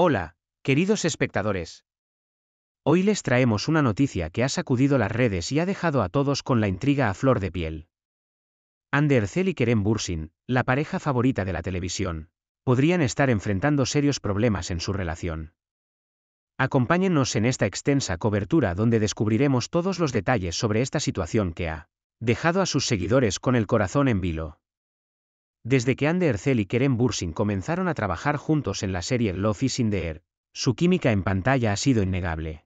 Hola, queridos espectadores. Hoy les traemos una noticia que ha sacudido las redes y ha dejado a todos con la intriga a flor de piel. Andercel y Kerem Bursin, la pareja favorita de la televisión, podrían estar enfrentando serios problemas en su relación. Acompáñennos en esta extensa cobertura donde descubriremos todos los detalles sobre esta situación que ha dejado a sus seguidores con el corazón en vilo. Desde que Ander Ercel y Kerem Bursin comenzaron a trabajar juntos en la serie Love is in the Air, su química en pantalla ha sido innegable.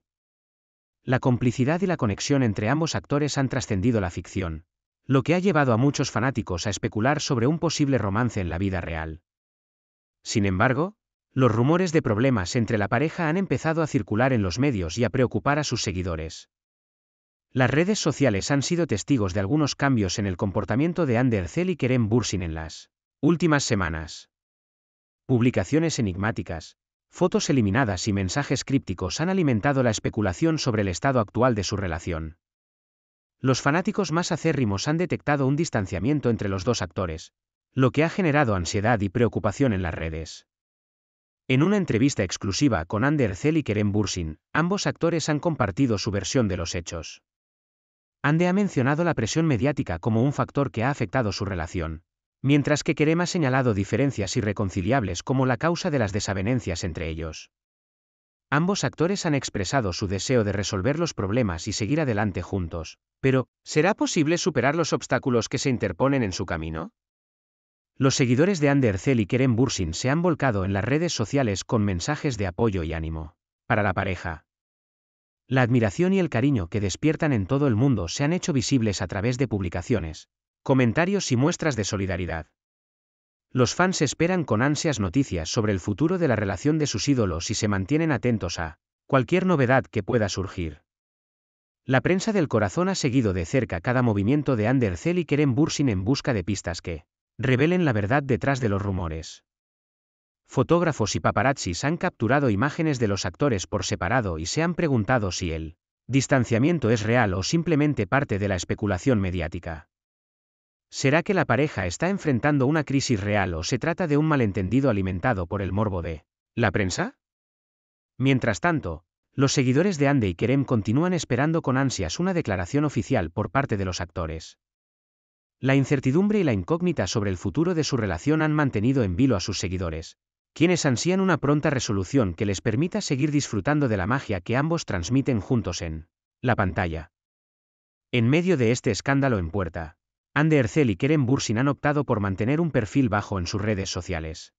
La complicidad y la conexión entre ambos actores han trascendido la ficción, lo que ha llevado a muchos fanáticos a especular sobre un posible romance en la vida real. Sin embargo, los rumores de problemas entre la pareja han empezado a circular en los medios y a preocupar a sus seguidores. Las redes sociales han sido testigos de algunos cambios en el comportamiento de Ander Zell y Kerem Bursin en las Últimas semanas. Publicaciones enigmáticas, fotos eliminadas y mensajes crípticos han alimentado la especulación sobre el estado actual de su relación. Los fanáticos más acérrimos han detectado un distanciamiento entre los dos actores, lo que ha generado ansiedad y preocupación en las redes. En una entrevista exclusiva con Ander Zell y Kerem Bursin, ambos actores han compartido su versión de los hechos. Ande ha mencionado la presión mediática como un factor que ha afectado su relación, mientras que Kerem ha señalado diferencias irreconciliables como la causa de las desavenencias entre ellos. Ambos actores han expresado su deseo de resolver los problemas y seguir adelante juntos, pero, ¿será posible superar los obstáculos que se interponen en su camino? Los seguidores de Andercel y Kerem Bursin se han volcado en las redes sociales con mensajes de apoyo y ánimo. Para la pareja. La admiración y el cariño que despiertan en todo el mundo se han hecho visibles a través de publicaciones, Comentarios y muestras de solidaridad. Los fans esperan con ansias noticias sobre el futuro de la relación de sus ídolos y se mantienen atentos a cualquier novedad que pueda surgir. La prensa del corazón ha seguido de cerca cada movimiento de Andercel y Keren Bursin en busca de pistas que revelen la verdad detrás de los rumores. Fotógrafos y paparazzis han capturado imágenes de los actores por separado y se han preguntado si el distanciamiento es real o simplemente parte de la especulación mediática. ¿Será que la pareja está enfrentando una crisis real o se trata de un malentendido alimentado por el morbo de la prensa? Mientras tanto, los seguidores de Andy y Kerem continúan esperando con ansias una declaración oficial por parte de los actores. La incertidumbre y la incógnita sobre el futuro de su relación han mantenido en vilo a sus seguidores, quienes ansían una pronta resolución que les permita seguir disfrutando de la magia que ambos transmiten juntos en la pantalla. En medio de este escándalo en puerta, Anderzel y Keren Bursin han optado por mantener un perfil bajo en sus redes sociales.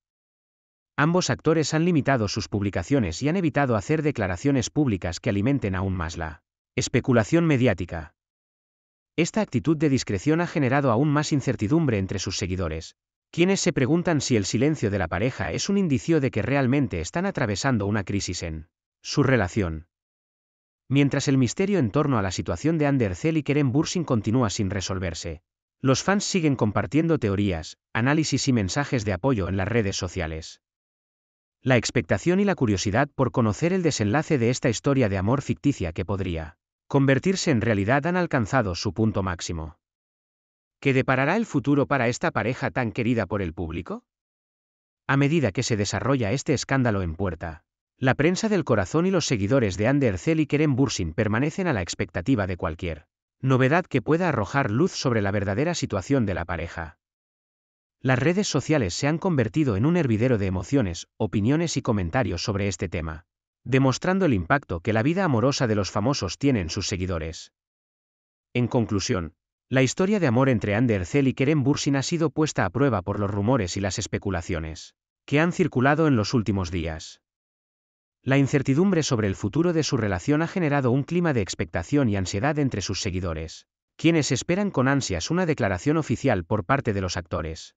Ambos actores han limitado sus publicaciones y han evitado hacer declaraciones públicas que alimenten aún más la especulación mediática. Esta actitud de discreción ha generado aún más incertidumbre entre sus seguidores, quienes se preguntan si el silencio de la pareja es un indicio de que realmente están atravesando una crisis en su relación. Mientras el misterio en torno a la situación de Andercel y Keren Bursin continúa sin resolverse, los fans siguen compartiendo teorías, análisis y mensajes de apoyo en las redes sociales. La expectación y la curiosidad por conocer el desenlace de esta historia de amor ficticia que podría convertirse en realidad han alcanzado su punto máximo. ¿Qué deparará el futuro para esta pareja tan querida por el público? A medida que se desarrolla este escándalo en puerta, la prensa del corazón y los seguidores de Ander Zell y Kerem Bursin permanecen a la expectativa de cualquier novedad que pueda arrojar luz sobre la verdadera situación de la pareja. Las redes sociales se han convertido en un hervidero de emociones, opiniones y comentarios sobre este tema, demostrando el impacto que la vida amorosa de los famosos tiene en sus seguidores. En conclusión, la historia de amor entre Ander Zell y Kerem Bursin ha sido puesta a prueba por los rumores y las especulaciones que han circulado en los últimos días. La incertidumbre sobre el futuro de su relación ha generado un clima de expectación y ansiedad entre sus seguidores, quienes esperan con ansias una declaración oficial por parte de los actores.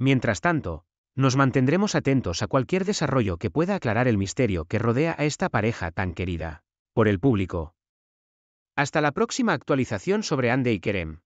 Mientras tanto, nos mantendremos atentos a cualquier desarrollo que pueda aclarar el misterio que rodea a esta pareja tan querida por el público. Hasta la próxima actualización sobre Ande y Kerem.